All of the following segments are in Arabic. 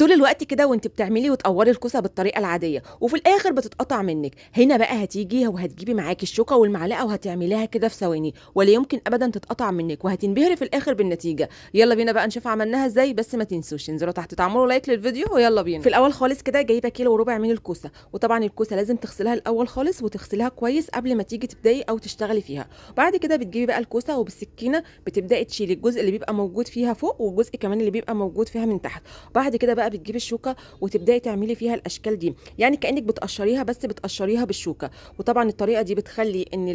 طول الوقت كده وانت بتعملي وتقوري الكوسه بالطريقه العاديه وفي الاخر بتتقطع منك هنا بقى هتيجي وهتجيبي معاكي الشوكه والمعلقه وهتعمليها كده في ثواني ولا يمكن ابدا تتقطع منك وهتنبهري في الاخر بالنتيجه يلا بينا بقى نشوف عملناها ازاي بس ما تنسوش انزلوا تحت تعملوا لايك للفيديو ويلا بينا في الاول خالص كده جايبه كيلو وربع من الكوسه وطبعا الكوسه لازم تغسلها الاول خالص وتغسلها كويس قبل ما تيجي تبداي او تشتغلي فيها بعد كده بتجيبي بقى الكوسه وبالسكينه بتبداي تشيلي الجزء اللي بيبقى موجود فيها فوق والجزء كمان اللي بيبقى موجود فيها من تحت بعد كده بقى بتجيبي الشوكه وتبداي تعملي فيها الاشكال دي يعني كانك بتقشريها بس بتقشريها بالشوكه وطبعا الطريقه دي بتخلي ان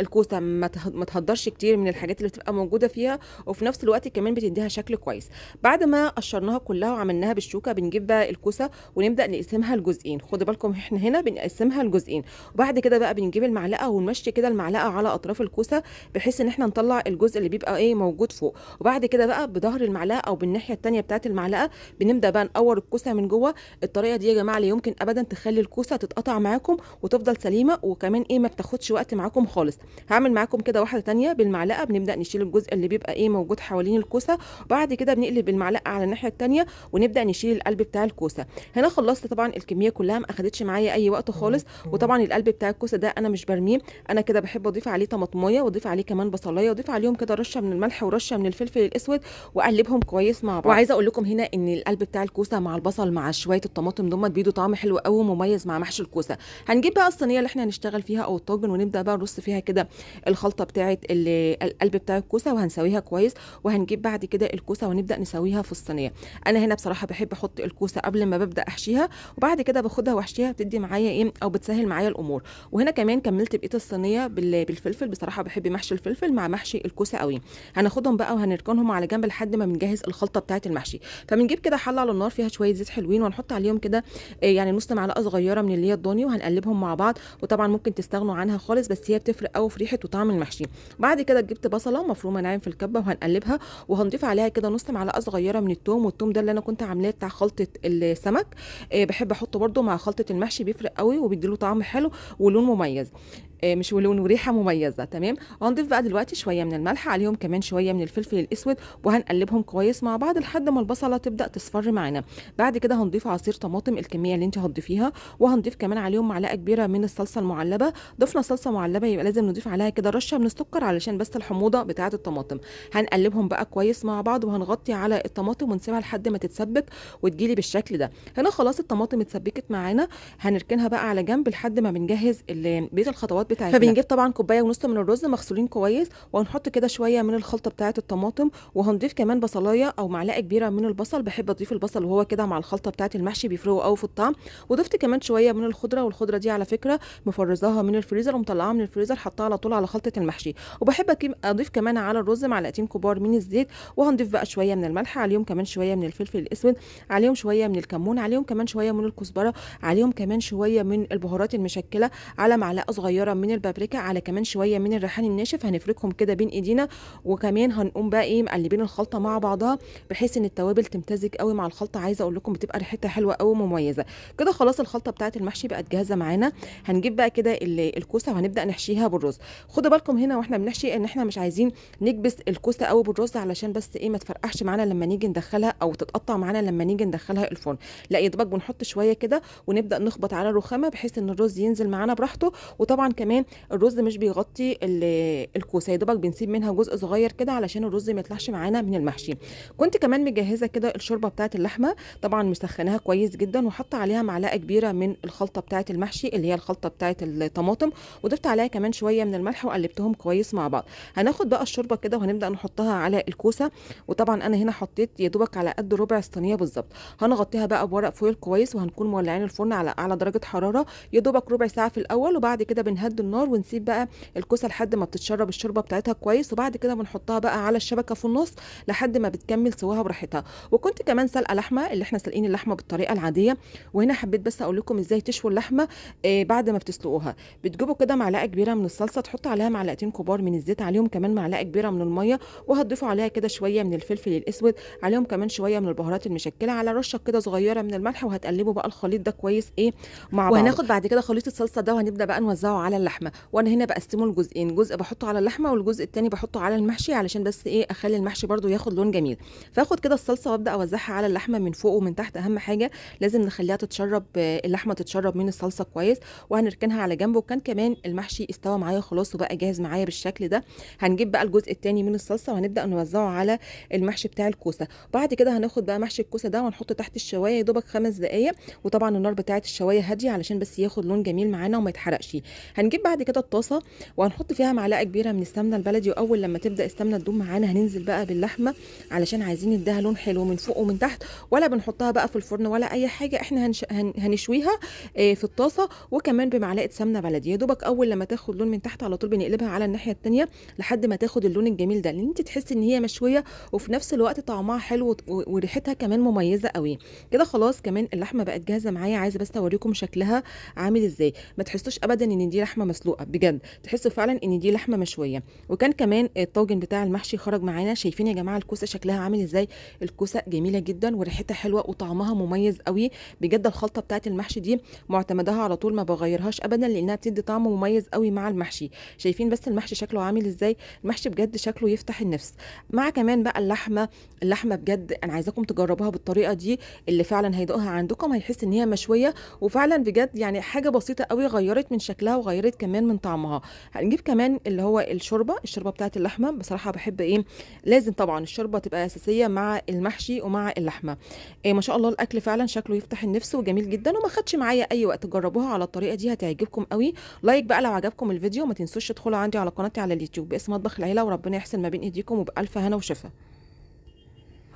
الكوسه ما تهدرش كتير من الحاجات اللي بتبقى موجوده فيها وفي نفس الوقت كمان بتديها شكل كويس بعد ما قشرناها كلها وعملناها بالشوكه بنجيب بقى الكوسه ونبدا نقسمها لجزئين خدوا بالكم احنا هنا بنقسمها لجزئين وبعد كده بقى بنجيب المعلقه ونمشي كده المعلقه على اطراف الكوسه بحيث ان احنا نطلع الجزء اللي بيبقى ايه موجود فوق وبعد كده بقى بظهر المعلقه او بالناحيه الثانيه بتاعه المعلقه بنبدا بقى هنقور الكوسه من جوه الطريقه دي يا جماعه لا يمكن ابدا تخلي الكوسه تتقطع معاكم وتفضل سليمه وكمان ايه ما بتاخدش وقت معاكم خالص هعمل معاكم كده واحده ثانيه بالمعلقه بنبدا نشيل الجزء اللي بيبقى ايه موجود حوالين الكوسه بعد كده بنقلب المعلقه على الناحيه الثانيه ونبدا نشيل القلب بتاع الكوسه هنا خلصت طبعا الكميه كلها ما اخدتش معايا اي وقت خالص وطبعا القلب بتاع الكوسه ده انا مش برميه انا كده بحب اضيف عليه طماطميه واضيف عليه كمان بصلايه واضيف عليهم كده رشه من الملح ورشه من الفلفل الاسود واقلبهم كويس مع بعض وعايزه اقول لكم هنا ان القلب بتاع الكوسه الكوسه مع البصل مع شويه الطماطم دول بيدوا طعم حلو قوي ومميز مع محشي الكوسه هنجيب بقى الصينيه اللي احنا هنشتغل فيها او الطاجن ونبدا بقى نرص فيها كده الخلطه بتاعه القلب بتاع الكوسه وهنسويها كويس وهنجيب بعد كده الكوسه ونبدا نسويها في الصينيه انا هنا بصراحه بحب احط الكوسه قبل ما ببدا احشيها وبعد كده باخدها واحشيها بتدي معايا ايه او بتسهل معايا الامور وهنا كمان كملت بقيه الصينيه بالفلفل بصراحه بحب محشي الفلفل مع محشي الكوسه قوي هناخدهم بقى وهنركنهم على جنب لحد ما بنجهز الخلطه بتاعه المحشي فبنجيب كده حله على النار النار فيها شويه زيت حلوين وهنحط عليهم كده آه، يعني نص معلقه صغيره من اللي هي الضاني وهنقلبهم مع بعض وطبعا ممكن تستغنوا عنها خالص بس هي بتفرق قوي في ريحه وطعم المحشي بعد كده جبت بصله مفرومه ناعم في الكبه وهنقلبها وهنضيف عليها كده نص معلقه صغيره من التوم والتوم ده اللي انا كنت عاملاه بتاع خلطه السمك آه، بحب احطه برده مع خلطه المحشي بيفرق قوي وبيديله طعم حلو ولون مميز آه، مش ولون وريحه مميزه تمام هنضيف بقى دلوقتي شويه من الملح عليهم كمان شويه من الفلفل الاسود وهنقلبهم كويس مع بعض لحد ما البصله تبدا تصفر معانا بعد كده هنضيف عصير طماطم الكميه اللي انت هتضيفيها وهنضيف كمان عليهم معلقه كبيره من الصلصه المعلبه ضفنا صلصه معلبه يبقى لازم نضيف عليها كده رشه من السكر علشان بس الحموضه بتاعه الطماطم هنقلبهم بقى كويس مع بعض وهنغطي على الطماطم ونسيبها لحد ما تتسبك وتجيلي بالشكل ده هنا خلاص الطماطم اتسبكت معانا هنركنها بقى على جنب لحد ما بنجهز بقيه الخطوات الوصفات بتاعتنا فبنجيب طبعا كوبايه ونص من الرز مغسولين كويس وهنحط كده شويه من الخلطه بتاعه الطماطم وهنضيف كمان بصلايه او معلقه كبيره من البصل بحب اضيف البصل وهو كده مع الخلطه بتاعه المحشي بيفرقوا قوي في الطعم وضفت كمان شويه من الخضره والخضره دي على فكره مفرزاها من الفريزر ومطلعاها من الفريزر حطها على طول على خلطه المحشي وبحب اضيف كمان على الرز معلقتين كبار من الزيت وهنضيف بقى شويه من الملح عليهم كمان شويه من الفلفل الاسود عليهم شويه من الكمون عليهم كمان شويه من الكزبره عليهم كمان شويه من البهارات المشكله على معلقه صغيره من البابريكا على كمان شويه من الريحان الناشف هنفركهم كده بين ايدينا وكمان هنقوم بقى ايه مقلبين الخلطه مع بعضها بحيث ان التوابل تمتزج قوي مع الخلطه عايزه اقول لكم بتبقى ريحتها حلوه قوي ومميزه كده خلاص الخلطه بتاعه المحشي بقت جاهزه معانا هنجيب بقى كده الكوسه وهنبدا نحشيها بالرز خدوا بالكم هنا واحنا بنحشي ان احنا مش عايزين نكبس الكوسه قوي بالرز علشان بس ايه ما تفرقعش معانا لما نيجي ندخلها او تتقطع معانا لما نيجي ندخلها الفرن لا يا دوبك بنحط شويه كده ونبدا نخبط على الرخامه بحيث ان الرز ينزل معانا براحته وطبعا كمان كمان الرز مش بيغطي الكوسه يا دوبك بنسيب منها جزء صغير كده علشان الرز ما يطلعش معانا من المحشي كنت كمان مجهزه كده الشوربه بتاعه اللحمه طبعا مسخناها كويس جدا وحط عليها معلقه كبيره من الخلطه بتاعه المحشي اللي هي الخلطه بتاعه الطماطم وضفت عليها كمان شويه من الملح وقلبتهم كويس مع بعض هناخد بقى الشوربه كده وهنبدا نحطها على الكوسه وطبعا انا هنا حطيت يا دوبك على قد ربع الصينيه بالظبط هنغطيها بقى بورق فويل كويس وهنكون مولعين الفرن على اعلى درجه حراره يا دوبك ربع ساعه في الاول وبعد كده بنهدي على النار ونسيب بقى الكوسه لحد ما بتتشرب الشوربه بتاعتها كويس وبعد كده بنحطها بقى على الشبكه في النص لحد ما بتكمل سواها براحتها وكنت كمان سالقه لحمه اللي احنا سالقين اللحمه بالطريقه العاديه وهنا حبيت بس اقول لكم ازاي تشوي اللحمه آه بعد ما بتسلقوها بتجيبوا كده معلقه كبيره من الصلصه تحطوا عليها معلقتين كبار من الزيت عليهم كمان معلقه كبيره من الميه وهتضيفوا عليها كده شويه من الفلفل الاسود عليهم كمان شويه من البهارات المشكله على رشه كده صغيره من الملح وهتقلبوا بقى الخليط ده كويس ايه مع بعض وهناخد بعد كده خليط الصلصه ده وهنبدا بقى نوزعه على اللحمة. اللحمه وانا هنا بقسمه لجزئين جزء بحطه على اللحمه والجزء التاني بحطه على المحشي علشان بس ايه اخلي المحشي برده ياخد لون جميل فاخد كده الصلصه وابدا اوزعها على اللحمه من فوق ومن تحت اهم حاجه لازم نخليها تتشرب آه، اللحمه تتشرب من الصلصه كويس وهنركنها على جنب وكان كمان المحشي استوى معايا خلاص وبقى جاهز معايا بالشكل ده هنجيب بقى الجزء التاني من الصلصه وهنبدا نوزعه على المحشي بتاع الكوسه بعد كده هناخد بقى محشي الكوسه ده ونحطه تحت الشوايه يا دوبك خمس دقائق وطبعا النار بتاعه الشوايه هاديه علشان بس ياخد لون جميل معانا وما يتحرقش هنجيب هنجيب بعد كده الطاسه وهنحط فيها معلقه كبيره من السمنه البلدي واول لما تبدا السمنه تدوم معانا هننزل بقى باللحمه علشان عايزين نديها لون حلو من فوق ومن تحت ولا بنحطها بقى في الفرن ولا اي حاجه احنا هنش... هن... هنشويها آه، في الطاسه وكمان بمعلقه سمنه بلدي يا دوبك اول لما تاخد لون من تحت على طول بنقلبها على الناحيه الثانيه لحد ما تاخد اللون الجميل ده لان انت تحسي ان هي مشويه وفي نفس الوقت طعمها حلو وريحتها كمان مميزه قوي كده خلاص كمان اللحمه بقت جاهزه معايا عايزه بس اوريكم شكلها عامل ازاي ما تحسوش ابدا ان دي لحمه لحمه مسلوقه بجد تحسوا فعلا ان دي لحمه مشويه وكان كمان الطاجن بتاع المحشي خرج معانا شايفين يا جماعه الكوسه شكلها عامل ازاي الكوسه جميله جدا وريحتها حلوه وطعمها مميز قوي بجد الخلطه بتاعت المحشي دي معتمداها على طول ما بغيرهاش ابدا لانها بتدي طعم مميز قوي مع المحشي شايفين بس المحشي شكله عامل ازاي المحشي بجد شكله يفتح النفس مع كمان بقى اللحمه اللحمه بجد انا عايزاكم تجربوها بالطريقه دي اللي فعلا هيدوقها عندكم هيحس ان هي مشويه وفعلا بجد يعني حاجه بسيطه قوي غيرت من شكلها وغيرت حبيت كمان من طعمها هنجيب كمان اللي هو الشوربه الشوربه بتاعت اللحمه بصراحه بحب ايه لازم طبعا الشوربه تبقى اساسيه مع المحشي ومع اللحمه إيه ما شاء الله الاكل فعلا شكله يفتح النفس وجميل جدا وما خدش معايا اي وقت جربوها على الطريقه دي هتعجبكم قوي لايك بقى لو عجبكم الفيديو ما تنسوش تدخلوا عندي على قناتي على اليوتيوب باسم مطبخ العيله وربنا يحسن ما بين ايديكم وبالف هنا وشفا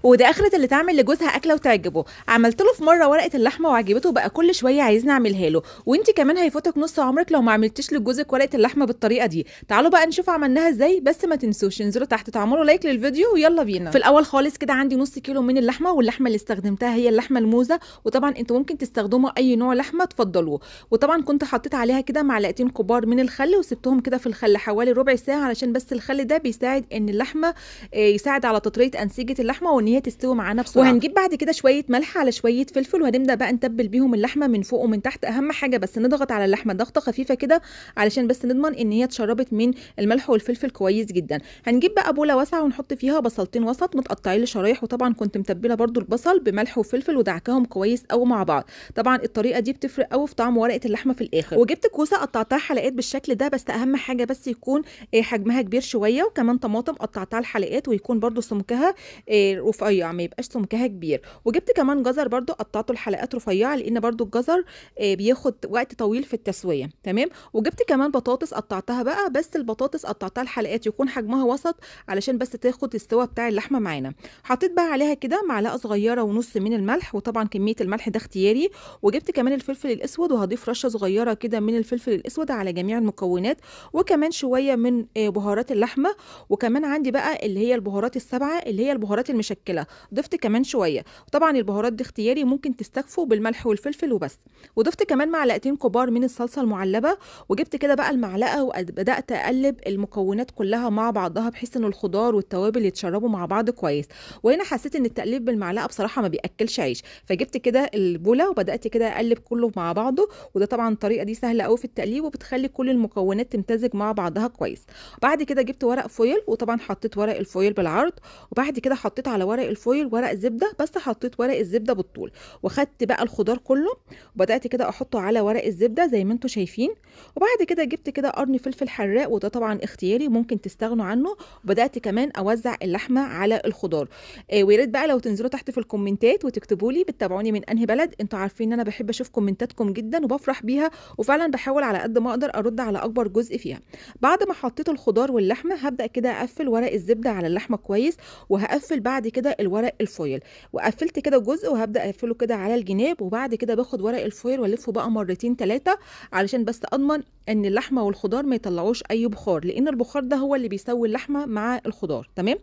وده اخرت اللي تعمل لجوزها اكله وتعجبه عملت له في مره ورقه اللحمه وعجبته بقى كل شويه عايزني اعملها له وانت كمان هيفوتك نص عمرك لو ما عملتيش لجوزك ورقه اللحمه بالطريقه دي تعالوا بقى نشوف عملناها ازاي بس ما تنسوش انزلوا تحت تعملوا لايك للفيديو ويلا بينا في الاول خالص كده عندي نص كيلو من اللحمه واللحمه اللي استخدمتها هي اللحمه الموزه وطبعا انتوا ممكن تستخدموا اي نوع لحمه تفضلوه وطبعا كنت حطيت عليها كده معلقتين كبار من الخل وسبتهم كده في الخل حوالي ربع ساعه علشان بس الخل ده بيساعد ان اللحمه آه، يساعد على تطريه انسجه اللحمه وان هي تستوي معانا بسرعه وهنجيب بعد كده شويه ملح على شويه فلفل وهنبدا بقى نتبل بيهم اللحمه من فوق ومن تحت اهم حاجه بس نضغط على اللحمه ضغطه خفيفه كده علشان بس نضمن ان هي اتشربت من الملح والفلفل كويس جدا هنجيب بقى بوله واسعه ونحط فيها بصلتين وسط متقطعين لشرايح وطبعا كنت متبله برده البصل بملح وفلفل ودعكاهم كويس قوي مع بعض طبعا الطريقه دي بتفرق قوي في طعم ورقه اللحمه في الاخر وجبت كوسه قطعتها حلقات بالشكل ده بس اهم حاجه بس يكون آه، حجمها كبير شويه وكمان طماطم قطعتها لحلقات ويكون برده سمكها آه، رفيع رفيع ما يبقاش سمكها كبير وجبت كمان جزر برده قطعته لحلقات رفيعه لان برده الجزر آه، بياخد وقت طويل في التسويه تمام وجبت كمان بطاطس قطعتها بقى بس البطاطس قطعتها لحلقات يكون حجمها وسط علشان بس تاخد استوى بتاع اللحمه معانا حطيت بقى عليها كده معلقه صغيره ونص من الملح وطبعا كميه الملح ده اختياري وجبت كمان الفلفل الاسود وهضيف رشه صغيره كده من الفلفل الاسود على جميع المكونات وكمان شويه من آه، بهارات اللحمه وكمان عندي بقى اللي هي البهارات السبعه اللي هي البهارات المشكله مشكله ضفت كمان شويه وطبعا البهارات دي اختياري ممكن تستكفوا بالملح والفلفل وبس وضفت كمان معلقتين كبار من الصلصه المعلبه وجبت كده بقى المعلقه وبدات اقلب المكونات كلها مع بعضها بحيث ان الخضار والتوابل يتشربوا مع بعض كويس وهنا حسيت ان التقليب بالمعلقه بصراحه ما بياكلش عيش فجبت كده البوله وبدات كده اقلب كله مع بعضه وده طبعا الطريقه دي سهله قوي في التقليب وبتخلي كل المكونات تمتزج مع بعضها كويس بعد كده جبت ورق فويل وطبعا حطيت ورق الفويل بالعرض وبعد كده حطيت على ورق ورق الفويل ورق الزبده بس حطيت ورق الزبده بالطول وخدت بقى الخضار كله وبدات كده احطه على ورق الزبده زي ما انتم شايفين وبعد كده جبت كده قرن فلفل حراق وده طبعا اختياري ممكن تستغنوا عنه وبدات كمان اوزع اللحمه على الخضار آه ويا ريت بقى لو تنزلوا تحت في الكومنتات وتكتبوا لي بتتابعوني من انهي بلد انتوا عارفين ان انا بحب اشوف كومنتاتكم جدا وبفرح بيها وفعلا بحاول على قد ما اقدر ارد على اكبر جزء فيها بعد ما حطيت الخضار واللحمه هبدا كده اقفل ورق الزبده على اللحمه كويس وهقفل بعد كده الورق الفويل وقفلت كده جزء وهبدا اقفله كده على الجناب وبعد كده باخد ورق الفويل والفه بقى مرتين ثلاثه علشان بس اضمن ان اللحمه والخضار ما يطلعوش اي بخار لان البخار ده هو اللي بيسوي اللحمه مع الخضار تمام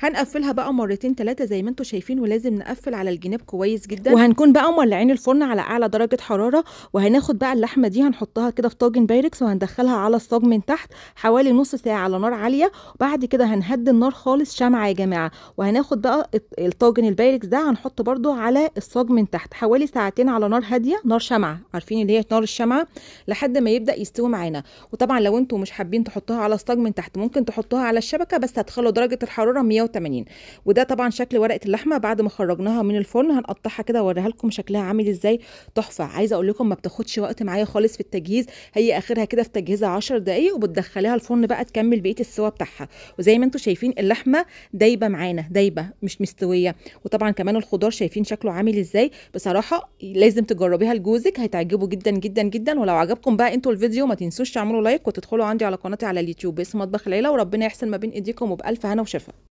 هنقفلها بقى مرتين ثلاثه زي ما انتم شايفين ولازم نقفل على الجناب كويس جدا وهنكون بقى مولعين الفرن على اعلى درجه حراره وهناخد بقى اللحمه دي هنحطها كده في طاجن بايركس وهندخلها على الصاج من تحت حوالي نص ساعه على نار عاليه وبعد كده هنهدي النار خالص شمعه يا جماعه وهناخد بقى الطاجن البايركس ده هنحطه برده على الصاج من تحت حوالي ساعتين على نار هاديه نار شمعه عارفين اللي هي نار الشمعه لحد ما يبدا يستوي تاخدوه معانا وطبعا لو انتم مش حابين تحطوها على الصاج من تحت ممكن تحطوها على الشبكه بس هتخلوا درجه الحراره 180 وده طبعا شكل ورقه اللحمه بعد ما خرجناها من الفرن هنقطعها كده واوريها لكم شكلها عامل ازاي تحفه عايزه اقول لكم ما بتاخدش وقت معايا خالص في التجهيز هي اخرها كده في تجهيزها 10 دقائق وبتدخليها الفرن بقى تكمل بقيه السوا بتاعها وزي ما انتم شايفين اللحمه دايبه معانا دايبه مش مستويه وطبعا كمان الخضار شايفين شكله عامل ازاي بصراحه لازم تجربيها لجوزك هيتعجبه جدا جدا جدا ولو عجبكم بقى انتوا الفيديو ما تنسوش تعملوا لايك وتدخلوا عندي على قناتي على اليوتيوب باسم مطبخ العيله وربنا يحسن ما بين ايديكم وبالف هنا وشفا